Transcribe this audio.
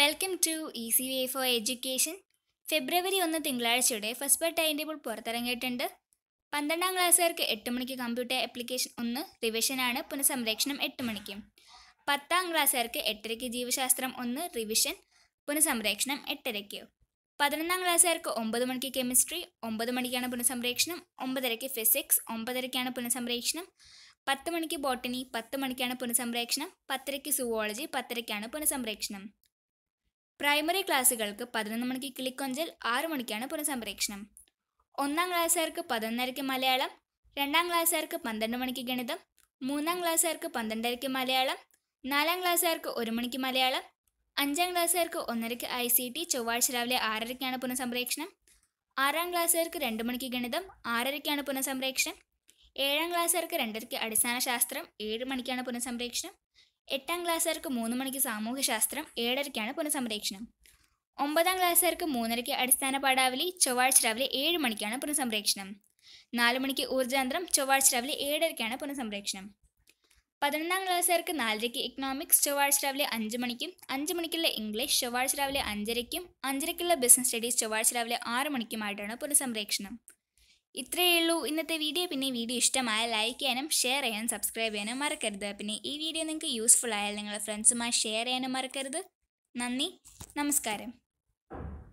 welcome to easy way for education ഫെബ്രുവരി ഒന്ന് തിങ്കളാഴ്ചയുടെ ഫസ്റ്റ് പാർട്ട് ടൈം ടേബിൾ പുറത്തിറങ്ങിയിട്ടുണ്ട് പന്ത്രണ്ടാം ക്ലാസ്സുകാർക്ക് എട്ട് മണിക്ക് കമ്പ്യൂട്ടർ ആപ്ലിക്കേഷൻ ഒന്ന് റിവിഷനാണ് പുനഃസംരക്ഷണം എട്ട് മണിക്ക് പത്താം ക്ലാസ്സുകാർക്ക് എട്ടരയ്ക്ക് ജീവശാസ്ത്രം ഒന്ന് റിവിഷൻ പുനഃസംരക്ഷണം എട്ടരയ്ക്ക് പതിനൊന്നാം ക്ലാസ്സുകാർക്ക് ഒമ്പത് മണിക്ക് കെമിസ്ട്രി ഒമ്പത് മണിക്കാണ് പുനഃസംരക്ഷണം ഒമ്പതരയ്ക്ക് ഫിസിക്സ് ഒമ്പതരയ്ക്കാണ് പുനഃസംരക്ഷണം പത്ത് മണിക്ക് ബോട്ടണി പത്ത് മണിക്കാണ് പുനഃസംരക്ഷണം പത്തരയ്ക്ക് സുവോളജി പത്തരയ്ക്കാണ് പുനഃസംരക്ഷണം പ്രൈമറി ക്ലാസ്സുകൾക്ക് പതിനൊന്ന് മണിക്ക് കിളിക്കൊഞ്ചൽ ആറ് മണിക്കാണ് പുനഃസംപ്രേക്ഷണം ഒന്നാം ക്ലാസ്സുകാർക്ക് പതിനൊന്നരയ്ക്ക് മലയാളം രണ്ടാം ക്ലാസ്സുകാർക്ക് പന്ത്രണ്ട് മണിക്ക് ഗണിതം മൂന്നാം ക്ലാസ്സുകാർക്ക് പന്ത്രണ്ടരയ്ക്ക് മലയാളം നാലാം ക്ലാസ്സുകാർക്ക് ഒരു മണിക്ക് മലയാളം അഞ്ചാം ക്ലാസ്സുകാർക്ക് ഒന്നരയ്ക്ക് ഐ സി ടി ചൊവ്വാഴ്ച രാവിലെ ആറരയ്ക്കാണ് പുനഃസംപ്രേക്ഷണം ആറാം ക്ലാസ്സുകാർക്ക് രണ്ട് മണിക്ക് ഗണിതം ആറരയ്ക്കാണ് പുനഃസംപ്രേക്ഷണം ഏഴാം ക്ലാസ്സുകാർക്ക് രണ്ടരയ്ക്ക് അടിസ്ഥാന ശാസ്ത്രം ഏഴ് മണിക്കാണ് പുനഃസംപ്രേക്ഷണം എട്ടാം ക്ലാസ്സുകാർക്ക് മൂന്ന് മണിക്ക് സാമൂഹ്യശാസ്ത്രം ഏഴരയ്ക്കാണ് പുനഃസംപ്രേക്ഷണം ഒമ്പതാം ക്ലാസ്സുകാർക്ക് മൂന്നരയ്ക്ക് അടിസ്ഥാന പാഠാവലി ചൊവ്വാഴ്ച രാവിലെ ഏഴ് മണിക്കാണ് പുനഃസംപ്രേക്ഷണം നാല് മണിക്ക് ഊർജാന്തരം ചൊവ്വാഴ്ച രാവിലെ ഏഴരയ്ക്കാണ് പുനഃസംപ്രേക്ഷണം പതിനൊന്നാം ക്ലാസ്സുകാർക്ക് നാലരയ്ക്ക് ഇക്കണോമിക്സ് ചൊവ്വാഴ്ച രാവിലെ അഞ്ച് മണിക്കും അഞ്ച് മണിക്കുള്ള ഇംഗ്ലീഷ് ചൊവ്വാഴ്ച രാവിലെ അഞ്ചരയ്ക്കും അഞ്ചരയ്ക്കുള്ള ബിസിനസ് സ്റ്റഡീസ് ചൊവ്വാഴ്ച രാവിലെ ആറ് മണിക്കുമായിട്ടാണ് പുനഃസംപ്രേക്ഷണം ഇത്രയേ ഉള്ളൂ ഇന്നത്തെ വീഡിയോ പിന്നെ വീഡിയോ ഇഷ്ടമായ ലൈക്ക് ചെയ്യാനും ഷെയർ ചെയ്യാനും സബ്സ്ക്രൈബ് ചെയ്യാനും മറക്കരുത് പിന്നെ ഈ വീഡിയോ നിങ്ങൾക്ക് യൂസ്ഫുൾ ആയാൽ നിങ്ങളുടെ ഫ്രണ്ട്സുമായി ഷെയർ ചെയ്യാനും മറക്കരുത് നന്ദി നമസ്കാരം